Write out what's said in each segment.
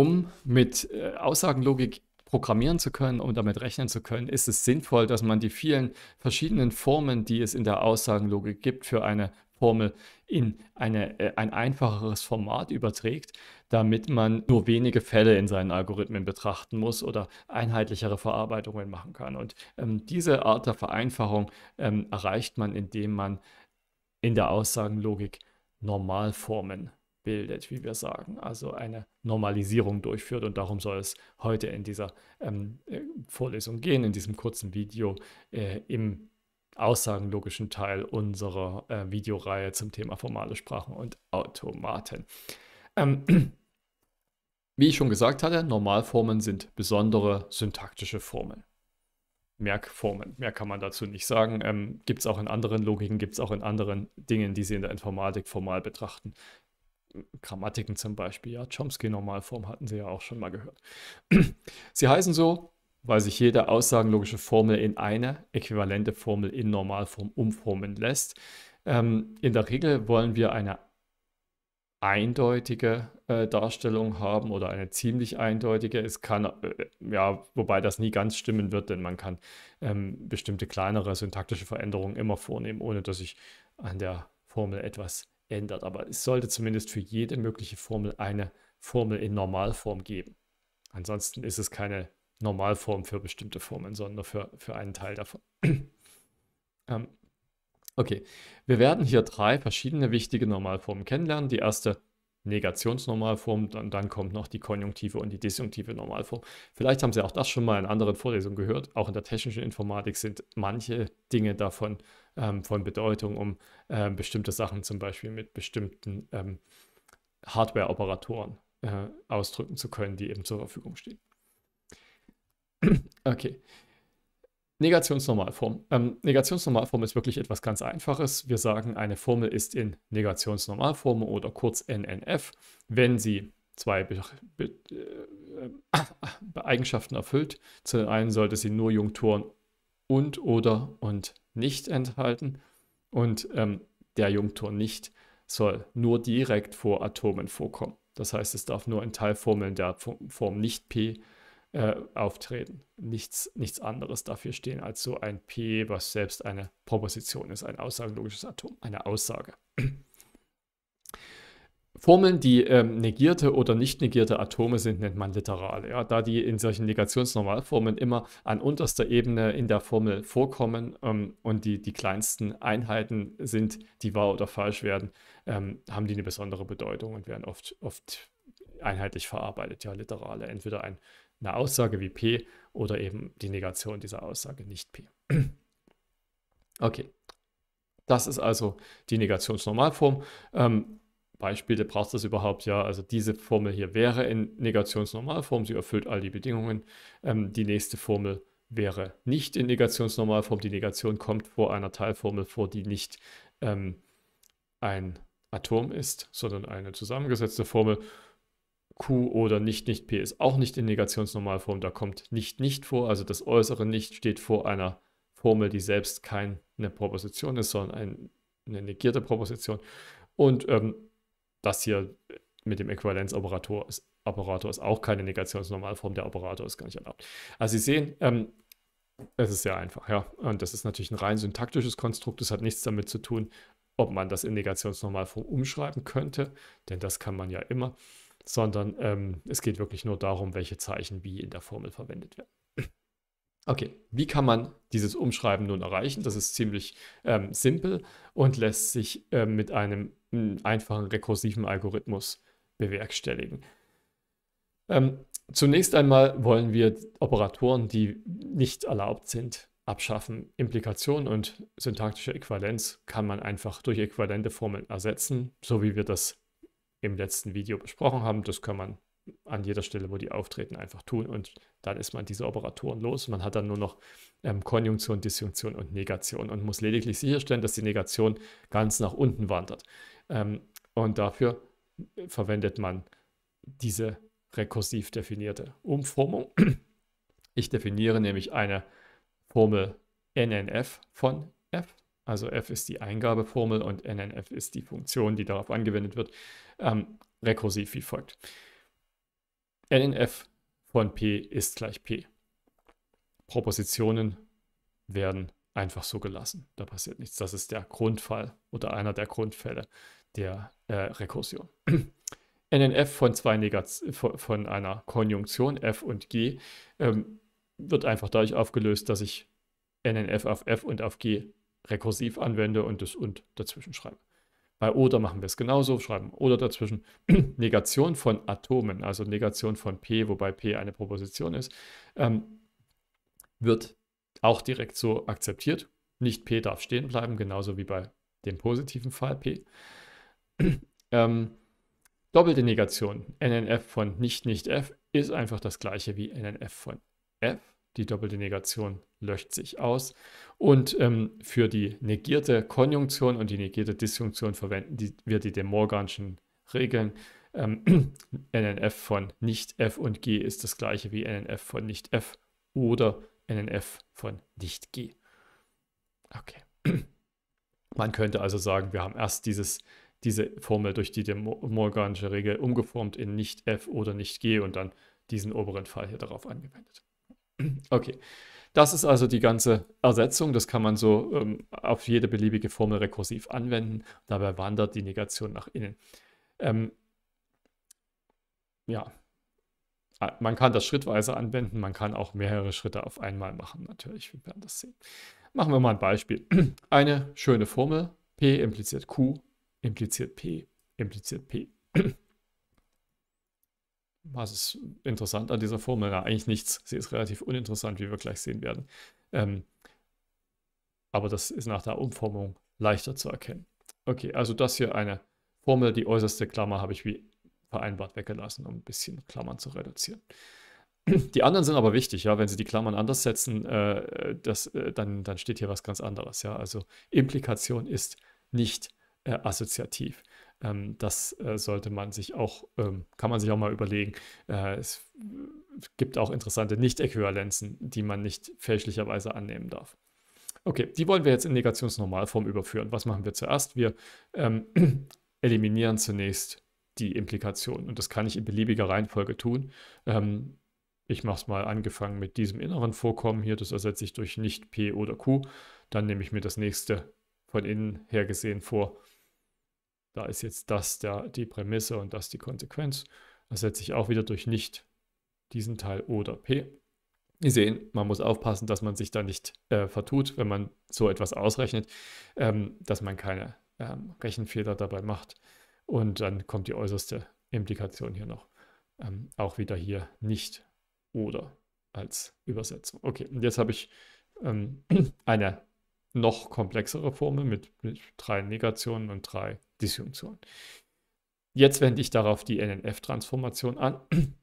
um mit äh, Aussagenlogik programmieren zu können um damit rechnen zu können, ist es sinnvoll, dass man die vielen verschiedenen Formen, die es in der Aussagenlogik gibt, für eine Formel in eine, äh, ein einfacheres Format überträgt, damit man nur wenige Fälle in seinen Algorithmen betrachten muss oder einheitlichere Verarbeitungen machen kann. Und ähm, diese Art der Vereinfachung ähm, erreicht man, indem man in der Aussagenlogik Normalformen bildet, wie wir sagen, also eine Normalisierung durchführt. Und darum soll es heute in dieser ähm, äh, Vorlesung gehen, in diesem kurzen Video äh, im aussagenlogischen Teil unserer äh, Videoreihe zum Thema formale Sprachen und Automaten. Ähm, wie ich schon gesagt hatte, Normalformen sind besondere syntaktische Formen. Merkformen. Mehr kann man dazu nicht sagen. Ähm, gibt es auch in anderen Logiken, gibt es auch in anderen Dingen, die Sie in der Informatik formal betrachten. Grammatiken zum Beispiel, ja, Chomsky-Normalform hatten Sie ja auch schon mal gehört. Sie heißen so, weil sich jede aussagenlogische Formel in eine äquivalente Formel in Normalform umformen lässt. Ähm, in der Regel wollen wir eine eindeutige äh, Darstellung haben oder eine ziemlich eindeutige. Es kann, äh, ja, wobei das nie ganz stimmen wird, denn man kann ähm, bestimmte kleinere syntaktische Veränderungen immer vornehmen, ohne dass sich an der Formel etwas ändert. Aber es sollte zumindest für jede mögliche Formel eine Formel in Normalform geben. Ansonsten ist es keine Normalform für bestimmte Formeln, sondern nur für, für einen Teil davon. ähm, okay, wir werden hier drei verschiedene wichtige Normalformen kennenlernen. Die erste Negationsnormalform, dann, dann kommt noch die konjunktive und die disjunktive Normalform. Vielleicht haben Sie auch das schon mal in anderen Vorlesungen gehört. Auch in der technischen Informatik sind manche Dinge davon ähm, von Bedeutung, um ähm, bestimmte Sachen zum Beispiel mit bestimmten ähm, Hardware-Operatoren äh, ausdrücken zu können, die eben zur Verfügung stehen. okay. Negationsnormalform. Ähm, Negationsnormalform ist wirklich etwas ganz Einfaches. Wir sagen, eine Formel ist in Negationsnormalform oder kurz NNF, wenn sie zwei Be Be äh, äh Eigenschaften erfüllt. Zu einen sollte sie nur Junktoren und oder und nicht enthalten und ähm, der Junktor nicht soll nur direkt vor Atomen vorkommen. Das heißt, es darf nur in Teilformeln der Form nicht P äh, auftreten. Nichts, nichts anderes dafür stehen als so ein P, was selbst eine Proposition ist, ein aussagenlogisches Atom, eine Aussage. Formeln, die ähm, negierte oder nicht negierte Atome sind, nennt man Literale. Ja? Da die in solchen Negationsnormalformen immer an unterster Ebene in der Formel vorkommen ähm, und die, die kleinsten Einheiten sind, die wahr oder falsch werden, ähm, haben die eine besondere Bedeutung und werden oft, oft einheitlich verarbeitet. Ja, Literale, entweder ein eine Aussage wie P oder eben die Negation dieser Aussage nicht P. Okay, das ist also die Negationsnormalform. Ähm, Beispiele braucht es überhaupt ja. Also diese Formel hier wäre in Negationsnormalform, sie erfüllt all die Bedingungen. Ähm, die nächste Formel wäre nicht in Negationsnormalform. Die Negation kommt vor einer Teilformel vor, die nicht ähm, ein Atom ist, sondern eine zusammengesetzte Formel. Q oder nicht nicht P ist auch nicht in Negationsnormalform, da kommt nicht nicht vor, also das äußere nicht steht vor einer Formel, die selbst keine Proposition ist, sondern ein, eine negierte Proposition. Und ähm, das hier mit dem Äquivalenzoperator ist, Operator ist auch keine Negationsnormalform, der Operator ist gar nicht erlaubt. Also Sie sehen, ähm, es ist sehr einfach, ja. Und das ist natürlich ein rein syntaktisches Konstrukt, das hat nichts damit zu tun, ob man das in Negationsnormalform umschreiben könnte, denn das kann man ja immer sondern ähm, es geht wirklich nur darum, welche Zeichen wie in der Formel verwendet werden. Okay, wie kann man dieses Umschreiben nun erreichen? Das ist ziemlich ähm, simpel und lässt sich äh, mit einem hm, einfachen rekursiven Algorithmus bewerkstelligen. Ähm, zunächst einmal wollen wir Operatoren, die nicht erlaubt sind, abschaffen. Implikation und syntaktische Äquivalenz kann man einfach durch äquivalente Formeln ersetzen, so wie wir das im letzten Video besprochen haben. Das kann man an jeder Stelle, wo die auftreten, einfach tun und dann ist man diese Operatoren los. Man hat dann nur noch ähm, Konjunktion, Disjunktion und Negation und muss lediglich sicherstellen, dass die Negation ganz nach unten wandert. Ähm, und dafür verwendet man diese rekursiv definierte Umformung. Ich definiere nämlich eine Formel NNF von f also f ist die Eingabeformel und nnf ist die Funktion, die darauf angewendet wird, ähm, rekursiv wie folgt. nnf von p ist gleich p. Propositionen werden einfach so gelassen. Da passiert nichts. Das ist der Grundfall oder einer der Grundfälle der äh, Rekursion. nnf von, zwei Negaz von einer Konjunktion f und g ähm, wird einfach dadurch aufgelöst, dass ich nnf auf f und auf g rekursiv anwende und das und dazwischen schreibe. Bei oder machen wir es genauso, schreiben oder dazwischen. Negation von Atomen, also Negation von P, wobei P eine Proposition ist, ähm, wird auch direkt so akzeptiert. Nicht P darf stehen bleiben, genauso wie bei dem positiven Fall P. ähm, doppelte Negation, NNF von nicht nicht F, ist einfach das gleiche wie NNF von F. Die doppelte Negation löscht sich aus. Und ähm, für die negierte Konjunktion und die negierte Disjunktion verwenden die, wir die De Morganschen Regeln. Ähm, NNF von nicht F und G ist das gleiche wie NNF von nicht F oder NNF von nicht G. Okay. Man könnte also sagen, wir haben erst dieses, diese Formel durch die De Morganische Regel umgeformt in nicht F oder nicht G und dann diesen oberen Fall hier darauf angewendet. Okay. Das ist also die ganze Ersetzung. Das kann man so ähm, auf jede beliebige Formel rekursiv anwenden. Dabei wandert die Negation nach innen. Ähm, ja, ah, man kann das schrittweise anwenden. Man kann auch mehrere Schritte auf einmal machen, natürlich. Wir werden das sehen. Machen wir mal ein Beispiel. Eine schöne Formel. P impliziert Q, impliziert P, impliziert P. was ah, ist interessant an dieser Formel? Na, eigentlich nichts. Sie ist relativ uninteressant, wie wir gleich sehen werden. Ähm, aber das ist nach der Umformung leichter zu erkennen. Okay, also das hier eine Formel, die äußerste Klammer habe ich wie vereinbart weggelassen, um ein bisschen Klammern zu reduzieren. Die anderen sind aber wichtig, ja, wenn Sie die Klammern anders setzen, äh, das, äh, dann, dann steht hier was ganz anderes, ja. Also Implikation ist nicht äh, assoziativ ähm, das äh, sollte man sich auch, ähm, kann man sich auch mal überlegen. Äh, es gibt auch interessante Nicht-Äquivalenzen, die man nicht fälschlicherweise annehmen darf. Okay, die wollen wir jetzt in Negationsnormalform überführen. Was machen wir zuerst? Wir ähm, eliminieren zunächst die Implikation. Und das kann ich in beliebiger Reihenfolge tun. Ähm, ich mache es mal angefangen mit diesem inneren Vorkommen hier. Das ersetze ich durch nicht P oder Q. Dann nehme ich mir das nächste von innen her gesehen vor da ist jetzt das der, die Prämisse und das die Konsequenz. Das setze ich auch wieder durch nicht diesen Teil oder P. Sie sehen, man muss aufpassen, dass man sich da nicht äh, vertut, wenn man so etwas ausrechnet, ähm, dass man keine ähm, Rechenfehler dabei macht. Und dann kommt die äußerste Implikation hier noch. Ähm, auch wieder hier nicht oder als Übersetzung. Okay, und jetzt habe ich ähm, eine noch komplexere Formel mit, mit drei Negationen und drei Disjunktion. Jetzt wende ich darauf die NNF-Transformation an.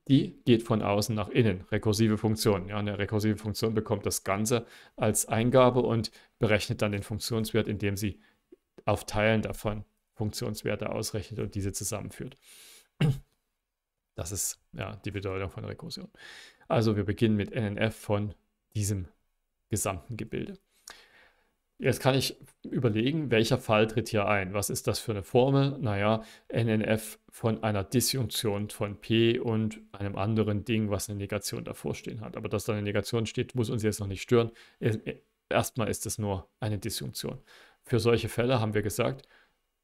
Die geht von außen nach innen, rekursive Funktion. Ja, eine rekursive Funktion bekommt das Ganze als Eingabe und berechnet dann den Funktionswert, indem sie auf Teilen davon Funktionswerte ausrechnet und diese zusammenführt. Das ist ja, die Bedeutung von Rekursion. Also wir beginnen mit NNF von diesem gesamten Gebilde. Jetzt kann ich überlegen, welcher Fall tritt hier ein. Was ist das für eine Formel? Naja, NNF von einer Disjunktion von P und einem anderen Ding, was eine Negation davor stehen hat. Aber dass da eine Negation steht, muss uns jetzt noch nicht stören. Erstmal ist es nur eine Disjunktion. Für solche Fälle haben wir gesagt,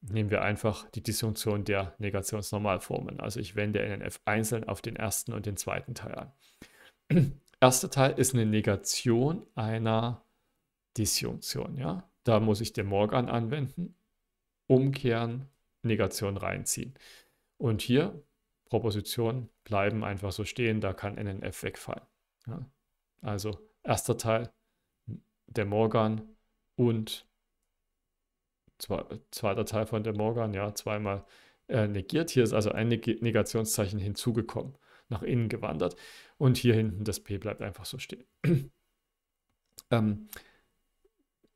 nehmen wir einfach die Disjunktion der Negationsnormalformeln. Also ich wende NNF einzeln auf den ersten und den zweiten Teil an. Erster Teil ist eine Negation einer Disjunktion. Ja? Da muss ich den Morgan anwenden, umkehren, Negation reinziehen. Und hier Propositionen bleiben einfach so stehen, da kann NNF wegfallen. Ja? Also erster Teil, der Morgan und zweiter Teil von der Morgan, ja, zweimal äh, negiert. Hier ist also ein Negationszeichen hinzugekommen, nach innen gewandert. Und hier hinten das P bleibt einfach so stehen. ähm,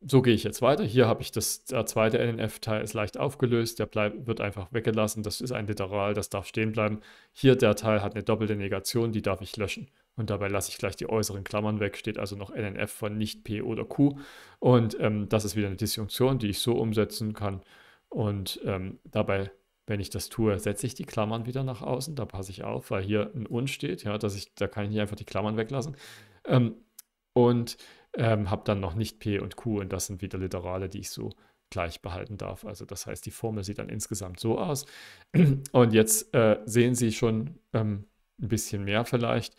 so gehe ich jetzt weiter. Hier habe ich das zweite NNF-Teil, ist leicht aufgelöst, der bleib, wird einfach weggelassen. Das ist ein Literal, das darf stehen bleiben. Hier der Teil hat eine doppelte Negation, die darf ich löschen. Und dabei lasse ich gleich die äußeren Klammern weg, steht also noch NNF von nicht P oder Q. Und ähm, das ist wieder eine Disjunktion, die ich so umsetzen kann. Und ähm, dabei, wenn ich das tue, setze ich die Klammern wieder nach außen. Da passe ich auf, weil hier ein Un steht. Ja, dass ich, da kann ich nicht einfach die Klammern weglassen. Ähm, und ähm, habe dann noch nicht P und Q und das sind wieder Literale, die ich so gleich behalten darf. Also das heißt, die Formel sieht dann insgesamt so aus. Und jetzt äh, sehen Sie schon ähm, ein bisschen mehr vielleicht.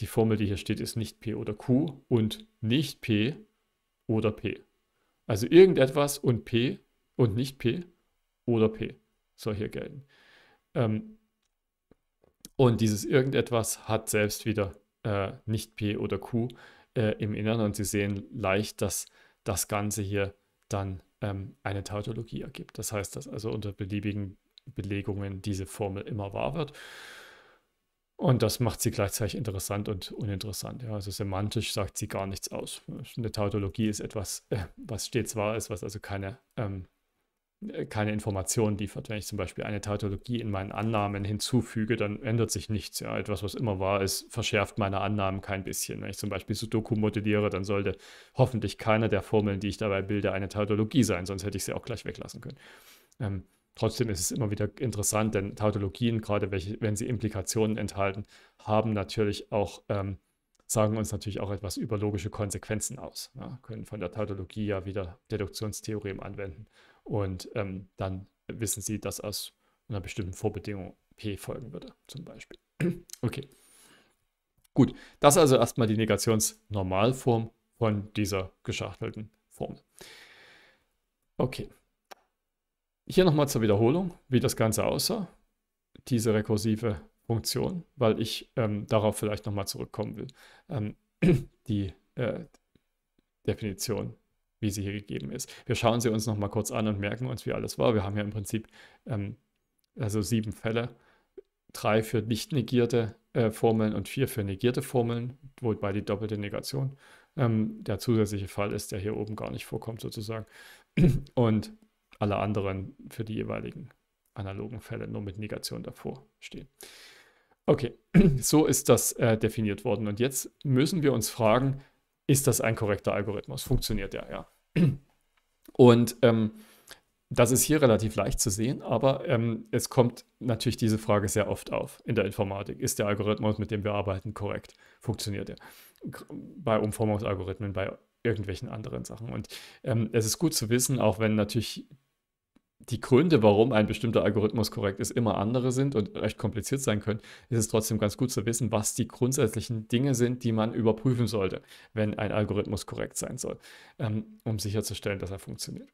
Die Formel, die hier steht, ist nicht P oder Q und nicht P oder P. Also irgendetwas und P und nicht P oder P soll hier gelten. Ähm, und dieses irgendetwas hat selbst wieder äh, nicht P oder Q, äh, im Inneren und Sie sehen leicht, dass das Ganze hier dann ähm, eine Tautologie ergibt. Das heißt, dass also unter beliebigen Belegungen diese Formel immer wahr wird. Und das macht sie gleichzeitig interessant und uninteressant. Ja, also semantisch sagt sie gar nichts aus. Eine Tautologie ist etwas, äh, was stets wahr ist, was also keine ähm, äh, keine Informationen liefert. Wenn ich zum Beispiel eine Tautologie in meinen Annahmen hinzufüge, dann ändert sich nichts. Ja, etwas, was immer war, ist, verschärft meine Annahmen kein bisschen. Wenn ich zum Beispiel Sudoku modelliere, dann sollte hoffentlich keiner der Formeln, die ich dabei bilde, eine Tautologie sein, sonst hätte ich sie auch gleich weglassen können. Ähm, trotzdem ist es immer wieder interessant, denn Tautologien, gerade welche, wenn sie Implikationen enthalten, haben natürlich auch ähm, sagen uns natürlich auch etwas über logische Konsequenzen aus. Ja, können von der Tautologie ja wieder Deduktionstheorem anwenden und ähm, dann wissen sie, dass aus einer bestimmten Vorbedingung P folgen würde, zum Beispiel. okay. Gut, das ist also erstmal die Negationsnormalform von dieser geschachtelten Formel. Okay. Hier nochmal zur Wiederholung, wie das Ganze aussah, diese rekursive Funktion, weil ich ähm, darauf vielleicht nochmal zurückkommen will. Ähm, die äh, Definition wie sie hier gegeben ist. Wir schauen sie uns nochmal kurz an und merken uns, wie alles war. Wir haben ja im Prinzip ähm, also sieben Fälle, drei für nicht negierte äh, Formeln und vier für negierte Formeln, wobei die doppelte Negation ähm, der zusätzliche Fall ist, der hier oben gar nicht vorkommt sozusagen. Und alle anderen für die jeweiligen analogen Fälle nur mit Negation davor stehen. Okay, so ist das äh, definiert worden. Und jetzt müssen wir uns fragen, ist das ein korrekter Algorithmus? Funktioniert der, ja. Und ähm, das ist hier relativ leicht zu sehen, aber ähm, es kommt natürlich diese Frage sehr oft auf in der Informatik. Ist der Algorithmus, mit dem wir arbeiten, korrekt? Funktioniert er? Bei Umformungsalgorithmen, bei irgendwelchen anderen Sachen. Und ähm, es ist gut zu wissen, auch wenn natürlich die Gründe, warum ein bestimmter Algorithmus korrekt ist, immer andere sind und recht kompliziert sein können, ist es trotzdem ganz gut zu wissen, was die grundsätzlichen Dinge sind, die man überprüfen sollte, wenn ein Algorithmus korrekt sein soll, ähm, um sicherzustellen, dass er funktioniert.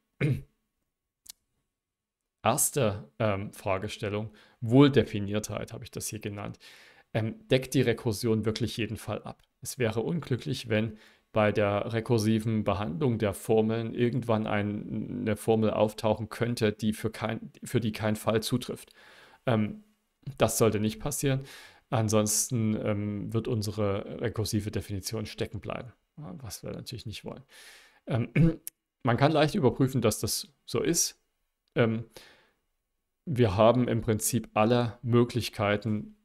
Erste ähm, Fragestellung, Wohldefiniertheit habe ich das hier genannt, ähm, deckt die Rekursion wirklich jeden Fall ab. Es wäre unglücklich, wenn bei der rekursiven Behandlung der Formeln irgendwann ein, eine Formel auftauchen könnte, die für, kein, für die kein Fall zutrifft. Ähm, das sollte nicht passieren. Ansonsten ähm, wird unsere rekursive Definition stecken bleiben, was wir natürlich nicht wollen. Ähm, man kann leicht überprüfen, dass das so ist. Ähm, wir haben im Prinzip alle Möglichkeiten,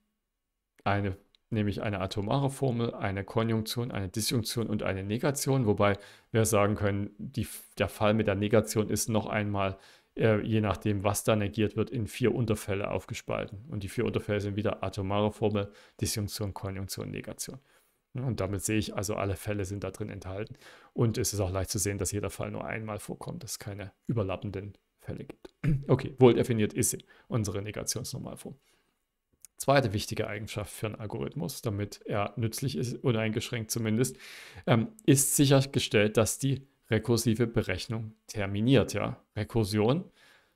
eine nämlich eine atomare Formel, eine Konjunktion, eine Disjunktion und eine Negation, wobei wir sagen können, die, der Fall mit der Negation ist noch einmal, äh, je nachdem, was da negiert wird, in vier Unterfälle aufgespalten. Und die vier Unterfälle sind wieder atomare Formel, Disjunktion, Konjunktion, Negation. Und damit sehe ich also, alle Fälle sind da drin enthalten. Und es ist auch leicht zu sehen, dass jeder Fall nur einmal vorkommt, dass es keine überlappenden Fälle gibt. Okay, wohl definiert ist sie, unsere Negationsnormalform zweite wichtige Eigenschaft für einen Algorithmus, damit er nützlich ist, uneingeschränkt zumindest, ähm, ist sichergestellt, dass die rekursive Berechnung terminiert. Ja? Rekursion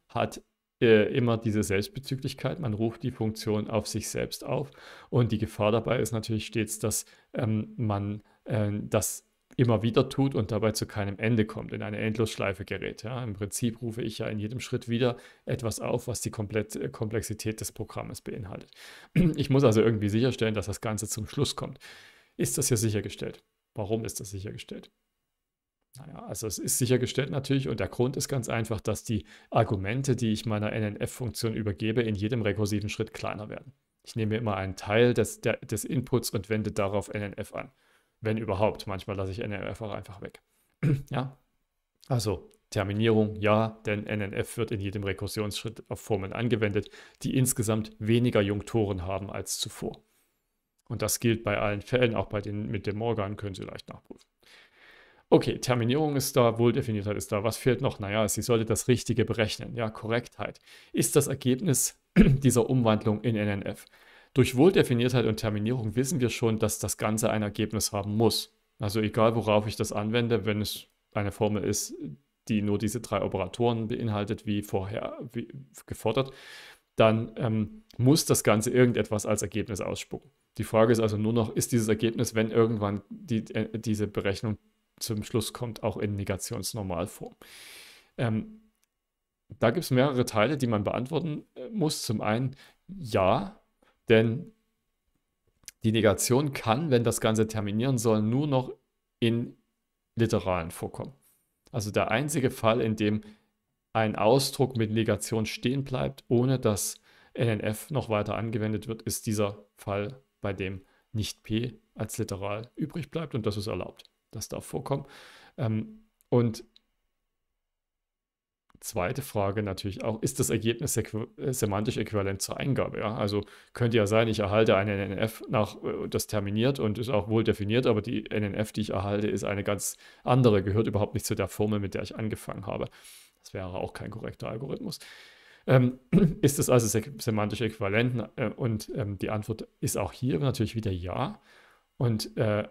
hat äh, immer diese Selbstbezüglichkeit, man ruft die Funktion auf sich selbst auf und die Gefahr dabei ist natürlich stets, dass ähm, man äh, das immer wieder tut und dabei zu keinem Ende kommt, in eine Endlosschleife gerät. Ja. Im Prinzip rufe ich ja in jedem Schritt wieder etwas auf, was die äh, Komplexität des Programmes beinhaltet. Ich muss also irgendwie sicherstellen, dass das Ganze zum Schluss kommt. Ist das hier sichergestellt? Warum ist das sichergestellt? Naja, also es ist sichergestellt natürlich und der Grund ist ganz einfach, dass die Argumente, die ich meiner NNF-Funktion übergebe, in jedem rekursiven Schritt kleiner werden. Ich nehme immer einen Teil des, der, des Inputs und wende darauf NNF an wenn überhaupt. Manchmal lasse ich NNF auch einfach weg. ja, also Terminierung, ja, denn NNF wird in jedem Rekursionsschritt auf Formeln angewendet, die insgesamt weniger Junktoren haben als zuvor. Und das gilt bei allen Fällen, auch bei den mit dem Morgan können Sie leicht nachprüfen. Okay, Terminierung ist da, Wohldefiniertheit ist da. Was fehlt noch? Naja, sie sollte das Richtige berechnen. Ja, Korrektheit. Ist das Ergebnis dieser Umwandlung in NNF. Durch Wohldefiniertheit und Terminierung wissen wir schon, dass das Ganze ein Ergebnis haben muss. Also egal, worauf ich das anwende, wenn es eine Formel ist, die nur diese drei Operatoren beinhaltet, wie vorher wie gefordert, dann ähm, muss das Ganze irgendetwas als Ergebnis ausspucken. Die Frage ist also nur noch, ist dieses Ergebnis, wenn irgendwann die, äh, diese Berechnung zum Schluss kommt, auch in Negationsnormalform? Ähm, da gibt es mehrere Teile, die man beantworten äh, muss. Zum einen, ja, denn die Negation kann, wenn das Ganze terminieren soll, nur noch in Literalen vorkommen. Also der einzige Fall, in dem ein Ausdruck mit Negation stehen bleibt, ohne dass NNF noch weiter angewendet wird, ist dieser Fall, bei dem nicht P als Literal übrig bleibt und das ist erlaubt. Das darf vorkommen. Ähm, und zweite Frage natürlich auch, ist das Ergebnis äh, semantisch äquivalent zur Eingabe? Ja? Also könnte ja sein, ich erhalte eine NNF nach, äh, das terminiert und ist auch wohl definiert, aber die NNF, die ich erhalte, ist eine ganz andere, gehört überhaupt nicht zu der Formel, mit der ich angefangen habe. Das wäre auch kein korrekter Algorithmus. Ähm, ist es also semantisch äquivalent? Äh, und ähm, die Antwort ist auch hier natürlich wieder ja. Und äh,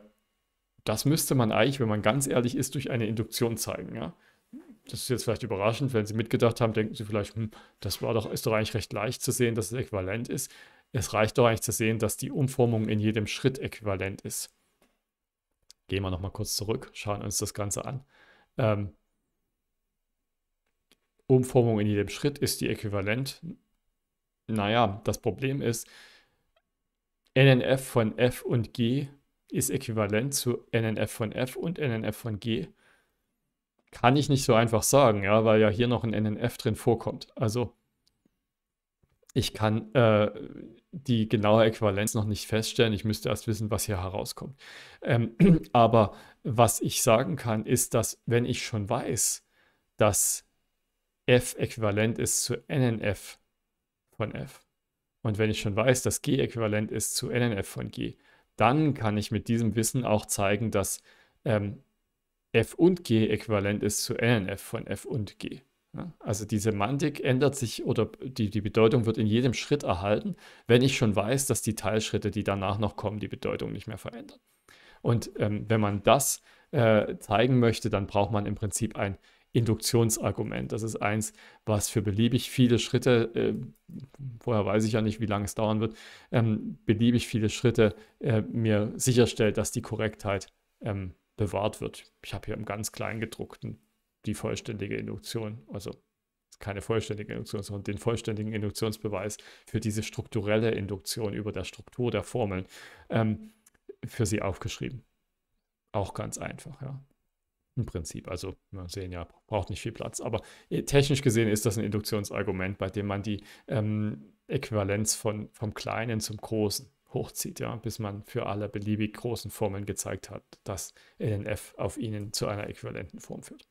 das müsste man eigentlich, wenn man ganz ehrlich ist, durch eine Induktion zeigen. Ja? das ist jetzt vielleicht überraschend, wenn Sie mitgedacht haben, denken Sie vielleicht, hm, das war doch, ist doch eigentlich recht leicht zu sehen, dass es äquivalent ist. Es reicht doch eigentlich zu sehen, dass die Umformung in jedem Schritt äquivalent ist. Gehen wir nochmal kurz zurück, schauen uns das Ganze an. Ähm, Umformung in jedem Schritt ist die äquivalent. Naja, das Problem ist, NNF von F und G ist äquivalent zu NNF von F und NNF von G kann ich nicht so einfach sagen, ja, weil ja hier noch ein NNF drin vorkommt. Also ich kann äh, die genaue Äquivalenz noch nicht feststellen. Ich müsste erst wissen, was hier herauskommt. Ähm, aber was ich sagen kann, ist, dass wenn ich schon weiß, dass f äquivalent ist zu NNF von f und wenn ich schon weiß, dass g äquivalent ist zu NNF von g, dann kann ich mit diesem Wissen auch zeigen, dass ähm, f und g äquivalent ist zu lnf von f und g. Also die Semantik ändert sich oder die, die Bedeutung wird in jedem Schritt erhalten, wenn ich schon weiß, dass die Teilschritte, die danach noch kommen, die Bedeutung nicht mehr verändern. Und ähm, wenn man das äh, zeigen möchte, dann braucht man im Prinzip ein Induktionsargument. Das ist eins, was für beliebig viele Schritte, äh, vorher weiß ich ja nicht, wie lange es dauern wird, ähm, beliebig viele Schritte äh, mir sicherstellt, dass die Korrektheit ähm, bewahrt wird. Ich habe hier im ganz kleinen gedruckten die vollständige Induktion, also keine vollständige Induktion, sondern den vollständigen Induktionsbeweis für diese strukturelle Induktion über der Struktur der Formeln ähm, für sie aufgeschrieben. Auch ganz einfach, ja. Im Prinzip, also wir sehen ja, braucht nicht viel Platz, aber äh, technisch gesehen ist das ein Induktionsargument, bei dem man die ähm, Äquivalenz von, vom Kleinen zum Großen hochzieht, ja, bis man für alle beliebig großen Formeln gezeigt hat, dass LNF auf ihnen zu einer äquivalenten Form führt.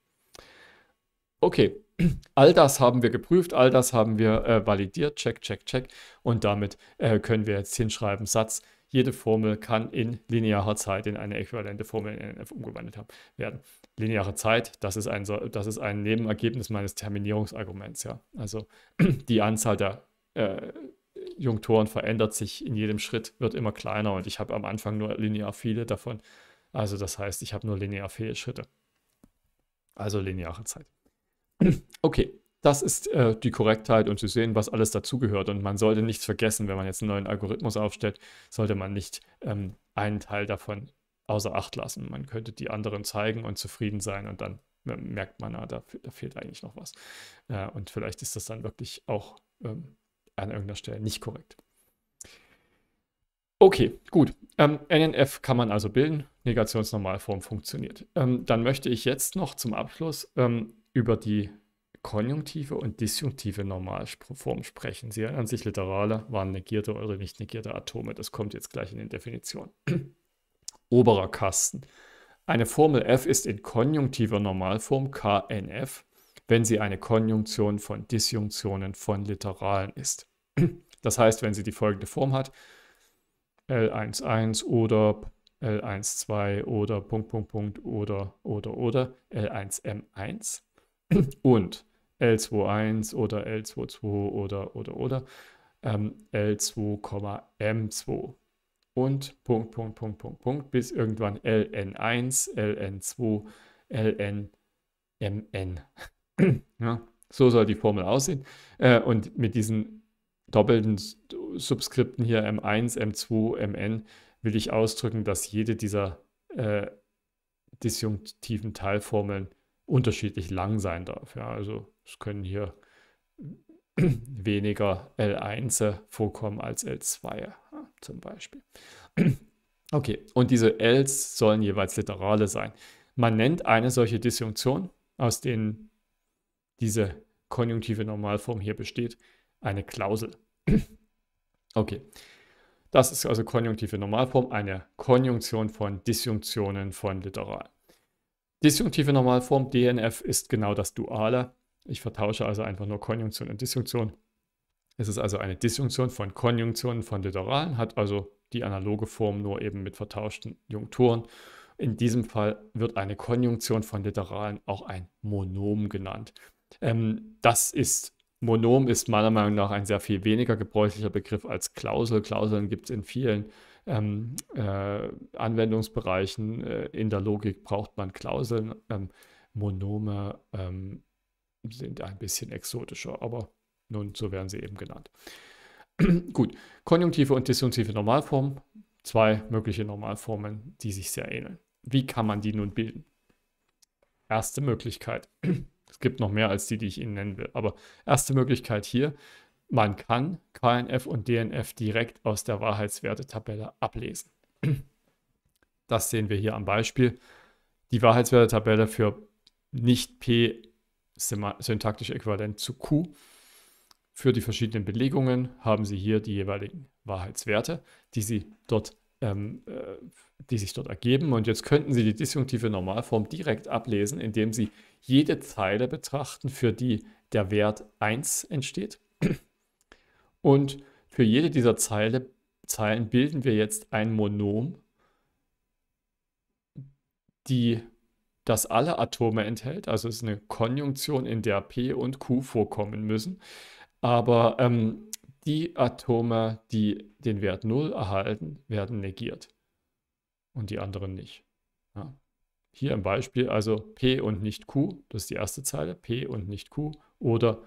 Okay, all das haben wir geprüft, all das haben wir äh, validiert, check, check, check. Und damit äh, können wir jetzt hinschreiben, Satz, jede Formel kann in linearer Zeit in eine äquivalente Formel in NF umgewandelt haben, werden. Lineare Zeit, das ist, ein, das ist ein Nebenergebnis meines Terminierungsarguments, ja. Also die Anzahl der äh, Jungtoren verändert sich in jedem Schritt, wird immer kleiner und ich habe am Anfang nur linear viele davon. Also das heißt, ich habe nur linear viele Schritte. Also lineare Zeit. Okay, das ist äh, die Korrektheit und Sie sehen, was alles dazugehört. Und man sollte nichts vergessen, wenn man jetzt einen neuen Algorithmus aufstellt, sollte man nicht ähm, einen Teil davon außer Acht lassen. Man könnte die anderen zeigen und zufrieden sein und dann merkt man, ah, da, da fehlt eigentlich noch was. Äh, und vielleicht ist das dann wirklich auch ähm, an irgendeiner Stelle nicht korrekt. Okay, gut. Ähm, NNF kann man also bilden. Negationsnormalform funktioniert. Ähm, dann möchte ich jetzt noch zum Abschluss ähm, über die konjunktive und disjunktive Normalform sprechen. Sie erinnern sich, Literale waren negierte oder nicht negierte Atome. Das kommt jetzt gleich in den Definitionen. Oberer Kasten. Eine Formel f ist in konjunktiver Normalform KNF wenn sie eine Konjunktion von Disjunktionen von Literalen ist. Das heißt, wenn sie die folgende Form hat, L11 oder L12 oder Punkt, Punkt, Punkt oder, oder, oder L1M1 und L21 oder L22 oder, oder, oder ähm, L2,M2 und Punkt, Punkt, Punkt, Punkt, Punkt bis irgendwann LN1, LN2, LNMN. MN ja, so soll die Formel aussehen. Äh, und mit diesen doppelten Subskripten hier M1, M2, Mn will ich ausdrücken, dass jede dieser äh, disjunktiven Teilformeln unterschiedlich lang sein darf. Ja, also es können hier weniger L1 vorkommen als L2 ja, zum Beispiel. okay, und diese Ls sollen jeweils Literale sein. Man nennt eine solche Disjunktion, aus denen diese konjunktive Normalform hier besteht, eine Klausel. okay. Das ist also konjunktive Normalform, eine Konjunktion von Disjunktionen von Literal. Disjunktive Normalform, DNF, ist genau das Duale. Ich vertausche also einfach nur Konjunktion und Disjunktion. Es ist also eine Disjunktion von Konjunktionen von Literalen, hat also die analoge Form nur eben mit vertauschten Junktoren. In diesem Fall wird eine Konjunktion von Literalen auch ein Monom genannt. Ähm, das ist, Monom ist meiner Meinung nach ein sehr viel weniger gebräuchlicher Begriff als Klausel. Klauseln gibt es in vielen ähm, äh, Anwendungsbereichen. Äh, in der Logik braucht man Klauseln. Ähm, Monome ähm, sind ein bisschen exotischer, aber nun, so werden sie eben genannt. Gut, Konjunktive und Disjunktive Normalformen, zwei mögliche Normalformen, die sich sehr ähneln. Wie kann man die nun bilden? Erste Möglichkeit. Es gibt noch mehr als die, die ich Ihnen nennen will. Aber erste Möglichkeit hier, man kann KNF und DNF direkt aus der Wahrheitswertetabelle ablesen. Das sehen wir hier am Beispiel. Die Wahrheitswertetabelle für nicht P syntaktisch äquivalent zu Q. Für die verschiedenen Belegungen haben Sie hier die jeweiligen Wahrheitswerte, die Sie dort ähm, äh, die sich dort ergeben. Und jetzt könnten Sie die disjunktive Normalform direkt ablesen, indem Sie jede Zeile betrachten, für die der Wert 1 entsteht. Und für jede dieser Zeile, Zeilen bilden wir jetzt ein Monom, die das alle Atome enthält. Also es ist eine Konjunktion, in der P und Q vorkommen müssen. Aber ähm, die Atome, die den Wert 0 erhalten, werden negiert und die anderen nicht. Ja. Hier im Beispiel also P und nicht Q, das ist die erste Zeile, P und nicht Q oder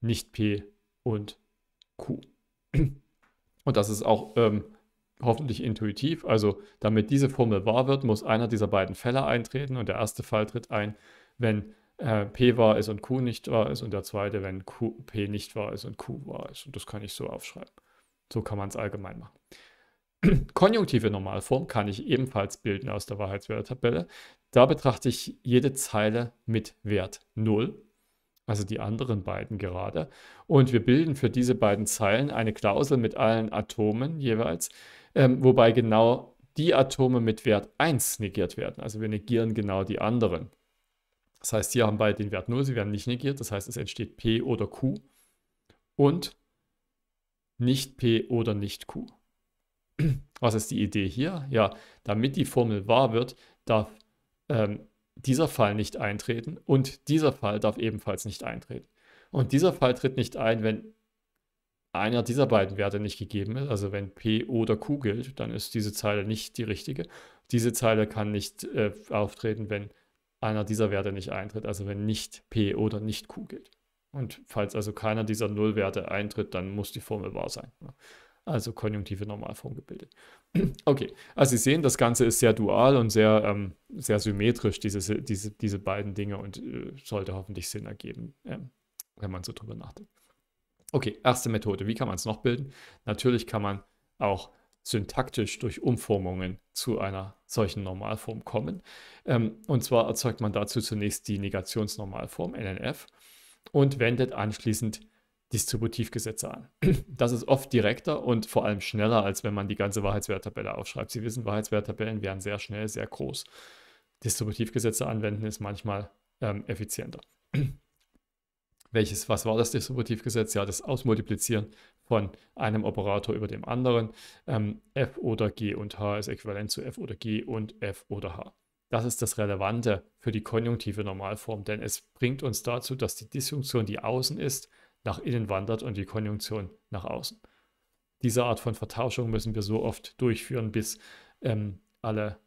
nicht P und Q. Und das ist auch ähm, hoffentlich intuitiv. Also damit diese Formel wahr wird, muss einer dieser beiden Fälle eintreten und der erste Fall tritt ein, wenn äh, P wahr ist und Q nicht wahr ist und der zweite, wenn Q, P nicht wahr ist und Q wahr ist. Und das kann ich so aufschreiben. So kann man es allgemein machen. Konjunktive Normalform kann ich ebenfalls bilden aus der Wahrheitswertetabelle. Da betrachte ich jede Zeile mit Wert 0, also die anderen beiden gerade. Und wir bilden für diese beiden Zeilen eine Klausel mit allen Atomen jeweils, ähm, wobei genau die Atome mit Wert 1 negiert werden. Also wir negieren genau die anderen. Das heißt, hier haben beide den Wert 0, sie werden nicht negiert. Das heißt, es entsteht P oder Q und nicht P oder nicht Q. Was ist die Idee hier? Ja, damit die Formel wahr wird, darf ähm, dieser Fall nicht eintreten und dieser Fall darf ebenfalls nicht eintreten. Und dieser Fall tritt nicht ein, wenn einer dieser beiden Werte nicht gegeben ist, also wenn P oder Q gilt, dann ist diese Zeile nicht die richtige. Diese Zeile kann nicht äh, auftreten, wenn einer dieser Werte nicht eintritt, also wenn nicht P oder nicht Q gilt. Und falls also keiner dieser Nullwerte eintritt, dann muss die Formel wahr sein. Also konjunktive Normalform gebildet. Okay, also Sie sehen, das Ganze ist sehr dual und sehr, ähm, sehr symmetrisch, diese, diese, diese beiden Dinge, und äh, sollte hoffentlich Sinn ergeben, äh, wenn man so drüber nachdenkt. Okay, erste Methode. Wie kann man es noch bilden? Natürlich kann man auch syntaktisch durch Umformungen zu einer solchen Normalform kommen. Ähm, und zwar erzeugt man dazu zunächst die Negationsnormalform NNF und wendet anschließend Distributivgesetze an. Das ist oft direkter und vor allem schneller, als wenn man die ganze Wahrheitswerttabelle aufschreibt. Sie wissen, Wahrheitswerttabellen werden sehr schnell, sehr groß. Distributivgesetze anwenden ist manchmal ähm, effizienter. welches, was war das Distributivgesetz? Ja, das Ausmultiplizieren von einem Operator über dem anderen. Ähm, f oder g und h ist äquivalent zu f oder g und f oder h. Das ist das Relevante für die konjunktive Normalform, denn es bringt uns dazu, dass die Disjunktion, die außen ist, nach innen wandert und die Konjunktion nach außen. Diese Art von Vertauschung müssen wir so oft durchführen, bis ähm, alle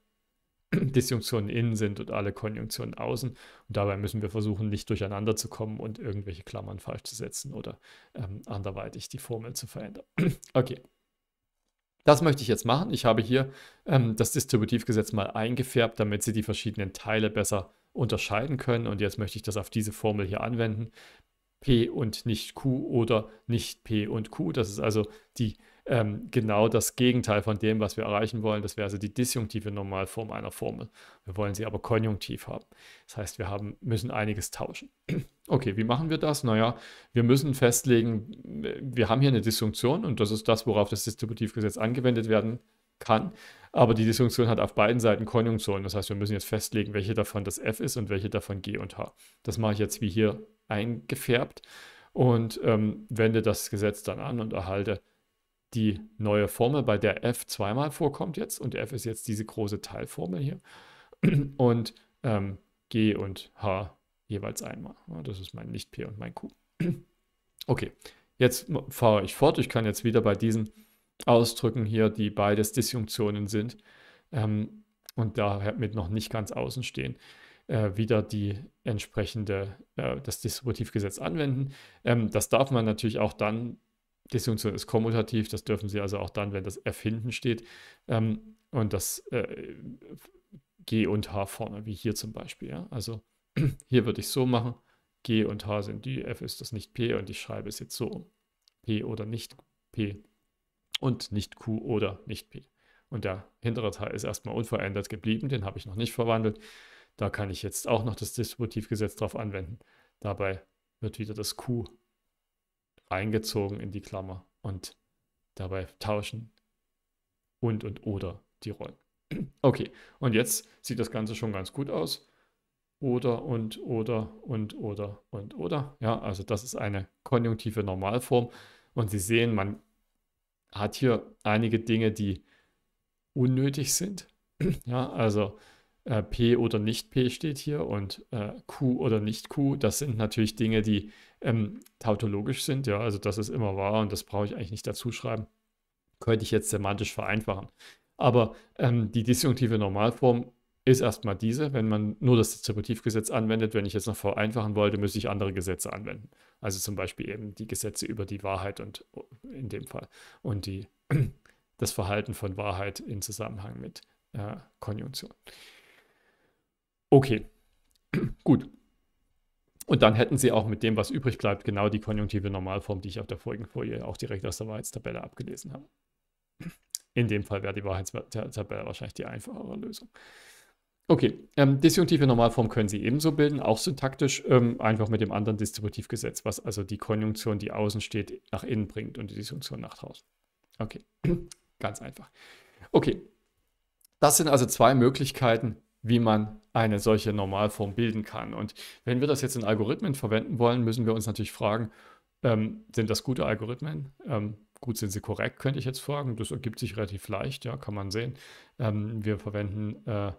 Disjunktionen innen sind und alle Konjunktionen außen. Und dabei müssen wir versuchen, nicht durcheinander zu kommen und irgendwelche Klammern falsch zu setzen oder ähm, anderweitig die Formel zu verändern. okay. Das möchte ich jetzt machen. Ich habe hier ähm, das Distributivgesetz mal eingefärbt, damit Sie die verschiedenen Teile besser unterscheiden können. Und jetzt möchte ich das auf diese Formel hier anwenden. P und nicht Q oder nicht P und Q. Das ist also die ähm, genau das Gegenteil von dem, was wir erreichen wollen. Das wäre also die disjunktive Normalform einer Formel. Wir wollen sie aber konjunktiv haben. Das heißt, wir haben, müssen einiges tauschen. Okay, wie machen wir das? Naja, wir müssen festlegen, wir haben hier eine Disjunktion und das ist das, worauf das Distributivgesetz angewendet werden kann. Aber die Disjunktion hat auf beiden Seiten Konjunktionen. Das heißt, wir müssen jetzt festlegen, welche davon das F ist und welche davon G und H. Das mache ich jetzt wie hier eingefärbt und ähm, wende das Gesetz dann an und erhalte die neue Formel, bei der f zweimal vorkommt jetzt und f ist jetzt diese große Teilformel hier und ähm, g und h jeweils einmal. Das ist mein Nicht-P und mein Q. Okay, jetzt fahre ich fort. Ich kann jetzt wieder bei diesen Ausdrücken hier, die beides Disjunktionen sind ähm, und damit noch nicht ganz außen stehen, äh, wieder die entsprechende, äh, das Distributivgesetz anwenden. Ähm, das darf man natürlich auch dann Disjunktion ist kommutativ, das dürfen Sie also auch dann, wenn das F hinten steht ähm, und das äh, G und H vorne, wie hier zum Beispiel. Ja? Also hier würde ich so machen, G und H sind die, F ist das nicht P und ich schreibe es jetzt so um. P oder nicht P und nicht Q oder nicht P. Und der hintere Teil ist erstmal unverändert geblieben, den habe ich noch nicht verwandelt. Da kann ich jetzt auch noch das Distributivgesetz drauf anwenden. Dabei wird wieder das Q eingezogen in die Klammer und dabei tauschen und und oder die Rollen. Okay, und jetzt sieht das Ganze schon ganz gut aus. Oder und oder und oder und oder. Ja, also das ist eine konjunktive Normalform. Und Sie sehen, man hat hier einige Dinge, die unnötig sind. Ja, also äh, P oder nicht P steht hier und äh, Q oder nicht Q, das sind natürlich Dinge, die ähm, tautologisch sind, ja, also das ist immer wahr und das brauche ich eigentlich nicht dazu schreiben. Könnte ich jetzt semantisch vereinfachen. Aber ähm, die disjunktive Normalform ist erstmal diese, wenn man nur das Distributivgesetz anwendet. Wenn ich jetzt noch vereinfachen wollte, müsste ich andere Gesetze anwenden. Also zum Beispiel eben die Gesetze über die Wahrheit und oh, in dem Fall und die, das Verhalten von Wahrheit in Zusammenhang mit äh, Konjunktion. Okay, gut. Und dann hätten sie auch mit dem, was übrig bleibt, genau die konjunktive Normalform, die ich auf der vorigen Folie auch direkt aus der Wahrheitstabelle abgelesen habe. In dem Fall wäre die Wahrheitstabelle wahrscheinlich die einfachere Lösung. Okay, ähm, disjunktive Normalform können Sie ebenso bilden, auch syntaktisch, ähm, einfach mit dem anderen Distributivgesetz, was also die Konjunktion, die außen steht, nach innen bringt und die Disjunktion nach draußen. Okay, ganz einfach. Okay, das sind also zwei Möglichkeiten, wie man eine solche Normalform bilden kann. Und wenn wir das jetzt in Algorithmen verwenden wollen, müssen wir uns natürlich fragen, ähm, sind das gute Algorithmen? Ähm, gut, sind sie korrekt, könnte ich jetzt fragen. Das ergibt sich relativ leicht, ja, kann man sehen. Ähm, wir verwenden äh,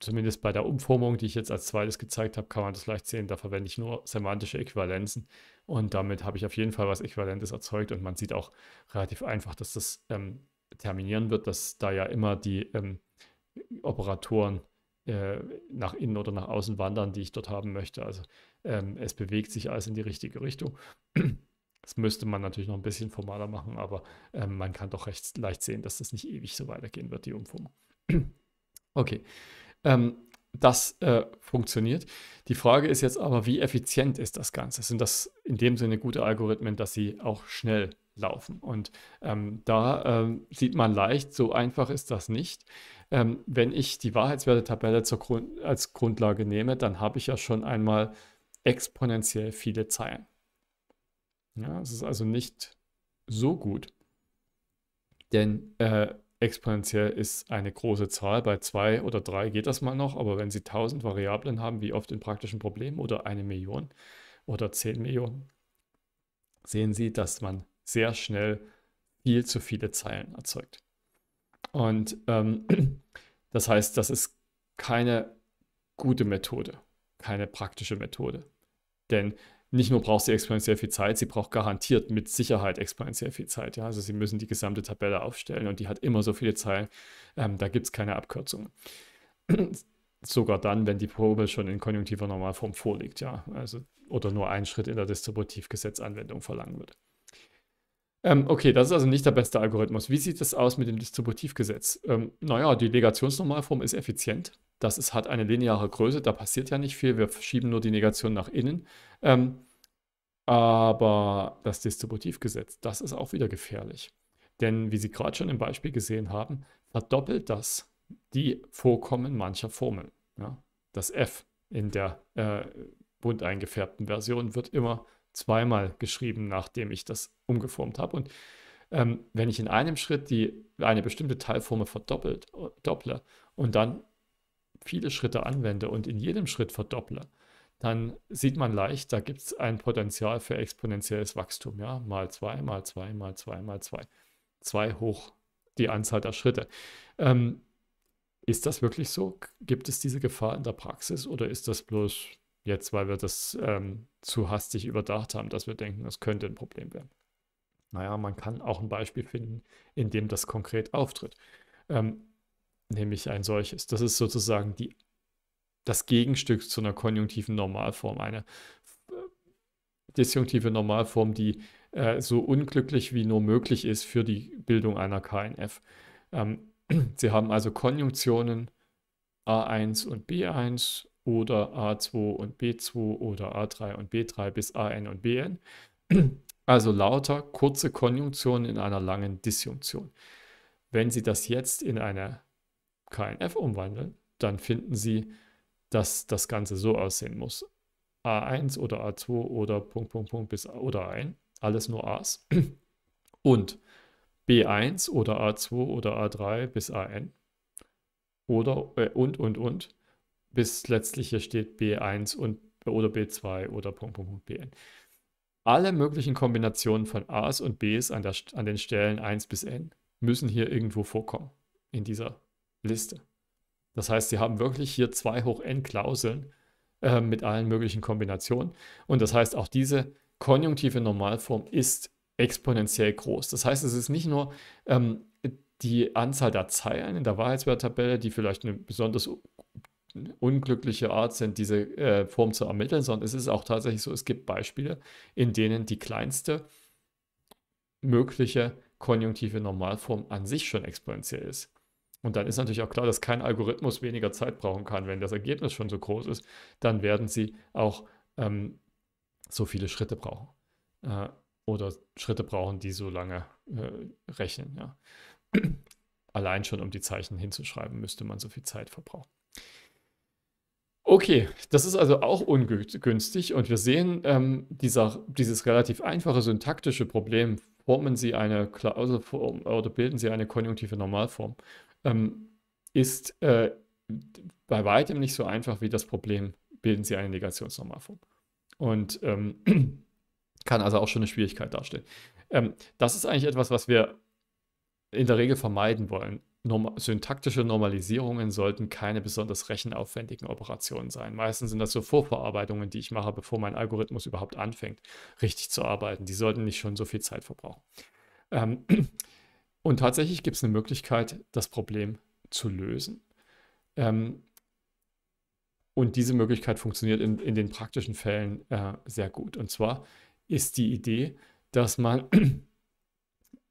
zumindest bei der Umformung, die ich jetzt als zweites gezeigt habe, kann man das leicht sehen. Da verwende ich nur semantische Äquivalenzen und damit habe ich auf jeden Fall was Äquivalentes erzeugt und man sieht auch relativ einfach, dass das ähm, terminieren wird, dass da ja immer die ähm, Operatoren äh, nach innen oder nach außen wandern, die ich dort haben möchte. Also ähm, es bewegt sich alles in die richtige Richtung. Das müsste man natürlich noch ein bisschen formaler machen, aber ähm, man kann doch recht leicht sehen, dass das nicht ewig so weitergehen wird, die Umformung. okay. Ähm, das äh, funktioniert. Die Frage ist jetzt aber, wie effizient ist das Ganze? Sind das in dem Sinne gute Algorithmen, dass sie auch schnell laufen? Und ähm, da äh, sieht man leicht, so einfach ist das nicht ähm, wenn ich die Wahrheitswertetabelle Grund als Grundlage nehme, dann habe ich ja schon einmal exponentiell viele Zeilen. Ja, es ist also nicht so gut, denn äh, exponentiell ist eine große Zahl. Bei zwei oder drei geht das mal noch, aber wenn Sie tausend Variablen haben, wie oft in praktischen Problemen oder eine Million oder zehn Millionen, sehen Sie, dass man sehr schnell viel zu viele Zeilen erzeugt. Und ähm, das heißt, das ist keine gute Methode, keine praktische Methode. Denn nicht nur braucht sie exponentiell viel Zeit, sie braucht garantiert mit Sicherheit exponentiell viel Zeit. Ja? Also sie müssen die gesamte Tabelle aufstellen und die hat immer so viele Zeilen, ähm, da gibt es keine Abkürzungen. Sogar dann, wenn die Probe schon in konjunktiver Normalform vorliegt, ja. Also, oder nur ein Schritt in der Distributivgesetzanwendung verlangen würde. Ähm, okay, das ist also nicht der beste Algorithmus. Wie sieht es aus mit dem Distributivgesetz? Ähm, naja, die Negationsnormalform ist effizient. Das ist, hat eine lineare Größe, da passiert ja nicht viel. Wir verschieben nur die Negation nach innen. Ähm, aber das Distributivgesetz, das ist auch wieder gefährlich. Denn wie Sie gerade schon im Beispiel gesehen haben, verdoppelt das die Vorkommen mancher Formeln. Ja? Das f in der äh, bunt eingefärbten Version wird immer zweimal geschrieben, nachdem ich das umgeformt habe. Und ähm, wenn ich in einem Schritt die, eine bestimmte Teilformel verdoppelt, äh, dopple und dann viele Schritte anwende und in jedem Schritt verdopple, dann sieht man leicht, da gibt es ein Potenzial für exponentielles Wachstum. Ja? Mal zwei, mal zwei, mal zwei, mal zwei. Zwei hoch die Anzahl der Schritte. Ähm, ist das wirklich so? Gibt es diese Gefahr in der Praxis oder ist das bloß jetzt, weil wir das ähm, zu hastig überdacht haben, dass wir denken, das könnte ein Problem werden. Naja, man kann auch ein Beispiel finden, in dem das konkret auftritt. Ähm, nämlich ein solches. Das ist sozusagen die, das Gegenstück zu einer konjunktiven Normalform. Eine äh, disjunktive Normalform, die äh, so unglücklich wie nur möglich ist für die Bildung einer KNF. Ähm, Sie haben also Konjunktionen A1 und B1 oder A2 und B2 oder A3 und B3 bis AN und BN. Also lauter kurze Konjunktionen in einer langen Disjunktion. Wenn Sie das jetzt in eine KNF umwandeln, dann finden Sie, dass das Ganze so aussehen muss. A1 oder A2 oder Punkt, Punkt, Punkt bis A oder ein, alles nur As. Und B1 oder A2 oder A3 bis AN. Oder äh, und, und, und bis letztlich hier steht B1 und oder B2 oder Punkt, Punkt, Punkt, Bn. Alle möglichen Kombinationen von A's und B's an, der, an den Stellen 1 bis n müssen hier irgendwo vorkommen in dieser Liste. Das heißt, sie haben wirklich hier 2 hoch n Klauseln äh, mit allen möglichen Kombinationen. Und das heißt, auch diese konjunktive Normalform ist exponentiell groß. Das heißt, es ist nicht nur ähm, die Anzahl der Zeilen in der Wahrheitswerttabelle, die vielleicht eine besonders unglückliche Art sind, diese äh, Form zu ermitteln, sondern es ist auch tatsächlich so, es gibt Beispiele, in denen die kleinste mögliche konjunktive Normalform an sich schon exponentiell ist. Und dann ist natürlich auch klar, dass kein Algorithmus weniger Zeit brauchen kann. Wenn das Ergebnis schon so groß ist, dann werden sie auch ähm, so viele Schritte brauchen. Äh, oder Schritte brauchen, die so lange äh, rechnen. Ja. Allein schon, um die Zeichen hinzuschreiben, müsste man so viel Zeit verbrauchen. Okay, das ist also auch ungünstig und wir sehen, ähm, dieser, dieses relativ einfache syntaktische Problem, formen Sie eine Klauselform oder bilden Sie eine konjunktive Normalform, ähm, ist äh, bei weitem nicht so einfach wie das Problem, bilden Sie eine Negationsnormalform. Und ähm, kann also auch schon eine Schwierigkeit darstellen. Ähm, das ist eigentlich etwas, was wir in der Regel vermeiden wollen. Norm syntaktische Normalisierungen sollten keine besonders rechenaufwendigen Operationen sein. Meistens sind das so Vorverarbeitungen, die ich mache, bevor mein Algorithmus überhaupt anfängt, richtig zu arbeiten. Die sollten nicht schon so viel Zeit verbrauchen. Ähm, und tatsächlich gibt es eine Möglichkeit, das Problem zu lösen. Ähm, und diese Möglichkeit funktioniert in, in den praktischen Fällen äh, sehr gut. Und zwar ist die Idee, dass man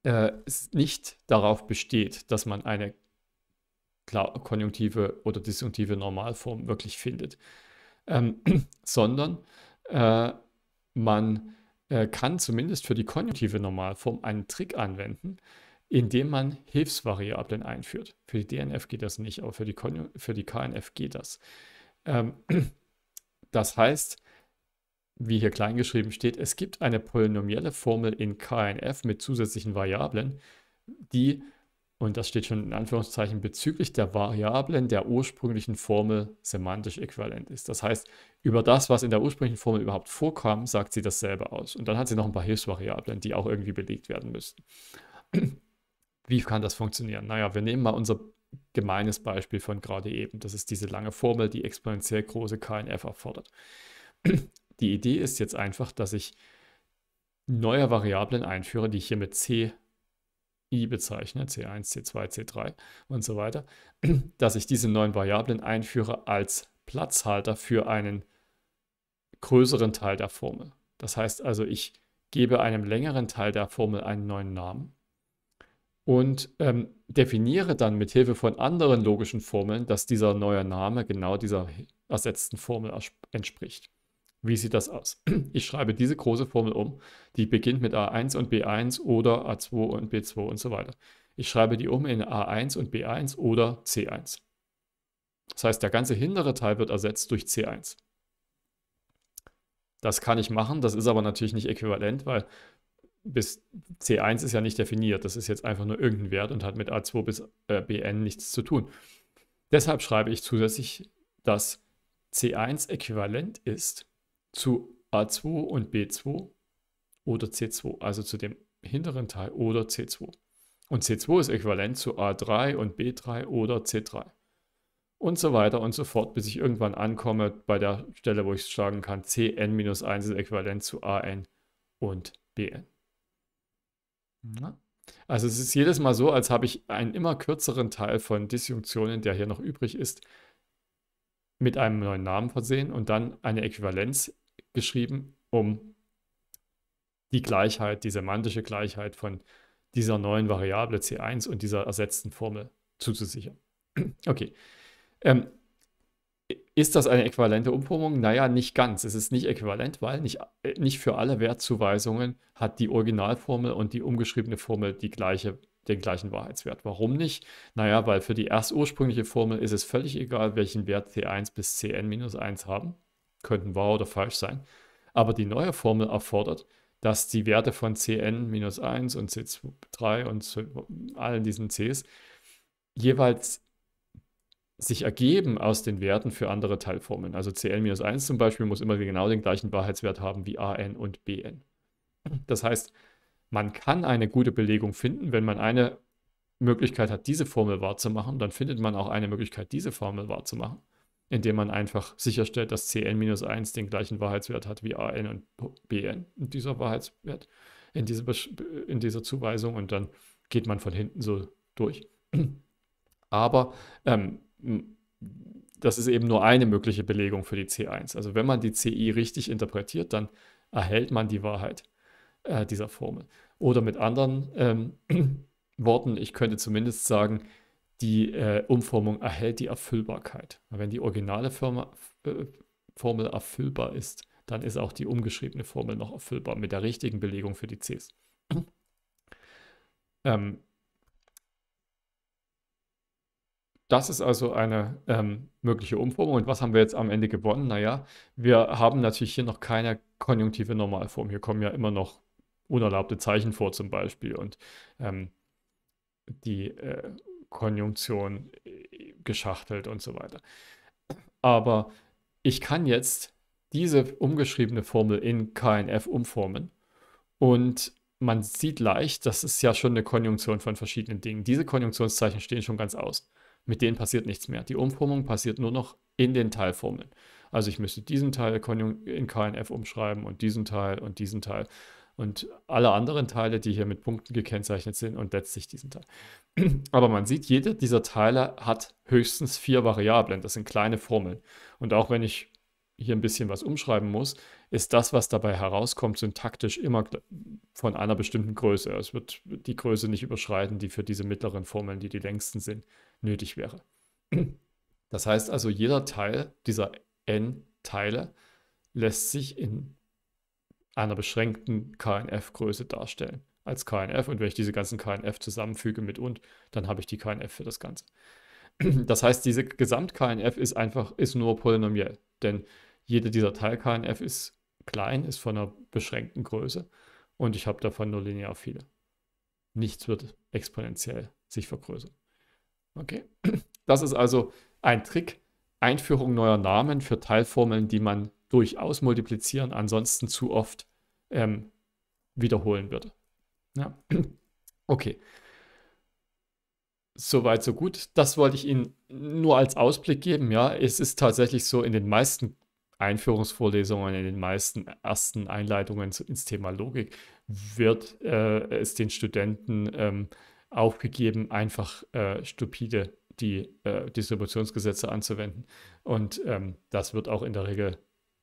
äh, es nicht darauf besteht, dass man eine konjunktive oder disjunktive Normalform wirklich findet, ähm, sondern äh, man äh, kann zumindest für die konjunktive Normalform einen Trick anwenden, indem man Hilfsvariablen einführt. Für die DNF geht das nicht, aber für die, Konju für die KNF geht das. Ähm, das heißt, wie hier klein geschrieben steht, es gibt eine polynomielle Formel in KNF mit zusätzlichen Variablen, die, und das steht schon in Anführungszeichen, bezüglich der Variablen der ursprünglichen Formel semantisch äquivalent ist. Das heißt, über das, was in der ursprünglichen Formel überhaupt vorkam, sagt sie dasselbe aus. Und dann hat sie noch ein paar Hilfsvariablen, die auch irgendwie belegt werden müssten. Wie kann das funktionieren? Naja, wir nehmen mal unser gemeines Beispiel von gerade eben. Das ist diese lange Formel, die exponentiell große KNF erfordert. Die Idee ist jetzt einfach, dass ich neue Variablen einführe, die ich hier mit C i bezeichne, C1, C2, C3 und so weiter, dass ich diese neuen Variablen einführe als Platzhalter für einen größeren Teil der Formel. Das heißt also, ich gebe einem längeren Teil der Formel einen neuen Namen und ähm, definiere dann mit Hilfe von anderen logischen Formeln, dass dieser neue Name genau dieser ersetzten Formel entspricht. Wie sieht das aus? Ich schreibe diese große Formel um, die beginnt mit a1 und b1 oder a2 und b2 und so weiter. Ich schreibe die um in a1 und b1 oder c1. Das heißt, der ganze hintere Teil wird ersetzt durch c1. Das kann ich machen, das ist aber natürlich nicht äquivalent, weil bis C1 ist ja nicht definiert. Das ist jetzt einfach nur irgendein Wert und hat mit A2 bis äh, Bn nichts zu tun. Deshalb schreibe ich zusätzlich, dass C1 äquivalent ist zu A2 und B2 oder C2, also zu dem hinteren Teil oder C2. Und C2 ist äquivalent zu A3 und B3 oder C3. Und so weiter und so fort, bis ich irgendwann ankomme bei der Stelle, wo ich sagen kann, Cn-1 ist äquivalent zu An und Bn. Na? Also es ist jedes Mal so, als habe ich einen immer kürzeren Teil von Disjunktionen, der hier noch übrig ist, mit einem neuen Namen versehen und dann eine Äquivalenz geschrieben, um die Gleichheit, die semantische Gleichheit von dieser neuen Variable C1 und dieser ersetzten Formel zuzusichern. Okay. Ähm, ist das eine äquivalente Umformung? Naja, nicht ganz. Es ist nicht äquivalent, weil nicht, äh, nicht für alle Wertzuweisungen hat die Originalformel und die umgeschriebene Formel die gleiche, den gleichen Wahrheitswert. Warum nicht? Naja, weil für die erst ursprüngliche Formel ist es völlig egal, welchen Wert C1 bis Cn-1 haben könnten wahr oder falsch sein. Aber die neue Formel erfordert, dass die Werte von Cn-1 und C3 und allen diesen Cs jeweils sich ergeben aus den Werten für andere Teilformeln. Also cn 1 zum Beispiel muss immer genau den gleichen Wahrheitswert haben wie An und Bn. Das heißt, man kann eine gute Belegung finden, wenn man eine Möglichkeit hat, diese Formel wahrzumachen, dann findet man auch eine Möglichkeit, diese Formel wahrzumachen indem man einfach sicherstellt, dass Cn-1 den gleichen Wahrheitswert hat wie An und Bn. Und dieser Wahrheitswert in, diese in dieser Zuweisung und dann geht man von hinten so durch. Aber ähm, das ist eben nur eine mögliche Belegung für die C1. Also wenn man die CI richtig interpretiert, dann erhält man die Wahrheit äh, dieser Formel. Oder mit anderen ähm, Worten, ich könnte zumindest sagen, die äh, Umformung erhält die Erfüllbarkeit. Wenn die originale Firma, äh, Formel erfüllbar ist, dann ist auch die umgeschriebene Formel noch erfüllbar mit der richtigen Belegung für die Cs. ähm, das ist also eine ähm, mögliche Umformung. Und was haben wir jetzt am Ende gewonnen? Naja, wir haben natürlich hier noch keine konjunktive Normalform. Hier kommen ja immer noch unerlaubte Zeichen vor zum Beispiel. Und ähm, die äh, Konjunktion äh, geschachtelt und so weiter. Aber ich kann jetzt diese umgeschriebene Formel in KNF umformen und man sieht leicht, das ist ja schon eine Konjunktion von verschiedenen Dingen. Diese Konjunktionszeichen stehen schon ganz aus. Mit denen passiert nichts mehr. Die Umformung passiert nur noch in den Teilformeln. Also ich müsste diesen Teil in KNF umschreiben und diesen Teil und diesen Teil und alle anderen Teile, die hier mit Punkten gekennzeichnet sind und letztlich diesen Teil. Aber man sieht, jeder dieser Teile hat höchstens vier Variablen. Das sind kleine Formeln. Und auch wenn ich hier ein bisschen was umschreiben muss, ist das, was dabei herauskommt, syntaktisch immer von einer bestimmten Größe. Es wird die Größe nicht überschreiten, die für diese mittleren Formeln, die die längsten sind, nötig wäre. Das heißt also, jeder Teil dieser n Teile lässt sich in einer beschränkten KNF-Größe darstellen als KNF. Und wenn ich diese ganzen KNF zusammenfüge mit und, dann habe ich die KNF für das Ganze. Das heißt, diese Gesamt-KNF ist einfach ist nur polynomiell, denn jede dieser Teil-KNF ist klein, ist von einer beschränkten Größe und ich habe davon nur linear viele. Nichts wird exponentiell sich vergrößern. Okay, das ist also ein Trick, Einführung neuer Namen für Teilformeln, die man durchaus multiplizieren, ansonsten zu oft ähm, wiederholen würde. Ja. Okay. Soweit, so gut. Das wollte ich Ihnen nur als Ausblick geben. Ja, es ist tatsächlich so, in den meisten Einführungsvorlesungen, in den meisten ersten Einleitungen ins Thema Logik wird äh, es den Studenten ähm, aufgegeben, einfach äh, stupide die äh, Distributionsgesetze anzuwenden. Und ähm, das wird auch in der Regel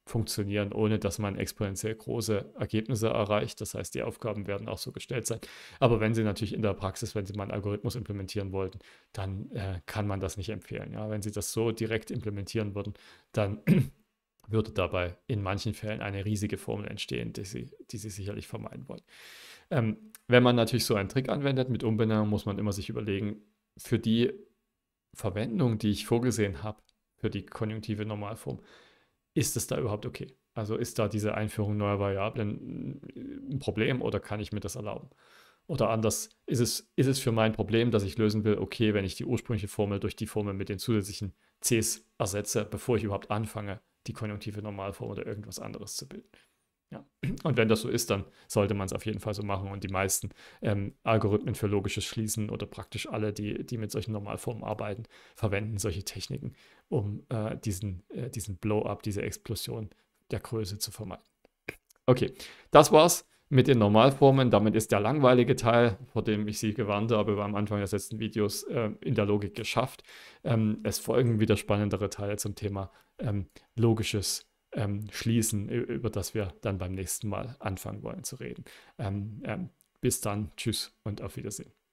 funktionieren, ohne dass man exponentiell große Ergebnisse erreicht. Das heißt, die Aufgaben werden auch so gestellt sein. Aber wenn Sie natürlich in der Praxis, wenn Sie mal einen Algorithmus implementieren wollten, dann äh, kann man das nicht empfehlen. Ja? Wenn Sie das so direkt implementieren würden, dann würde dabei in manchen Fällen eine riesige Formel entstehen, die Sie, die Sie sicherlich vermeiden wollen. Ähm, wenn man natürlich so einen Trick anwendet mit Umbenennung, muss man immer sich überlegen, für die Verwendung, die ich vorgesehen habe, für die konjunktive Normalform, ist es da überhaupt okay? Also ist da diese Einführung neuer Variablen äh, ein Problem oder kann ich mir das erlauben? Oder anders, ist es, ist es für mein Problem, das ich lösen will, okay, wenn ich die ursprüngliche Formel durch die Formel mit den zusätzlichen Cs ersetze, bevor ich überhaupt anfange, die konjunktive Normalform oder irgendwas anderes zu bilden? Ja. Und wenn das so ist, dann sollte man es auf jeden Fall so machen. Und die meisten ähm, Algorithmen für logisches Schließen oder praktisch alle, die, die mit solchen Normalformen arbeiten, verwenden solche Techniken, um äh, diesen, äh, diesen Blow-up, diese Explosion der Größe zu vermeiden. Okay, das war's mit den Normalformen. Damit ist der langweilige Teil, vor dem ich Sie gewarnt habe, am Anfang des letzten Videos äh, in der Logik geschafft. Ähm, es folgen wieder spannendere Teile zum Thema ähm, logisches Schließen ähm, schließen, über das wir dann beim nächsten Mal anfangen wollen zu reden. Ähm, ähm bis dann, tschüss und auf Wiedersehen.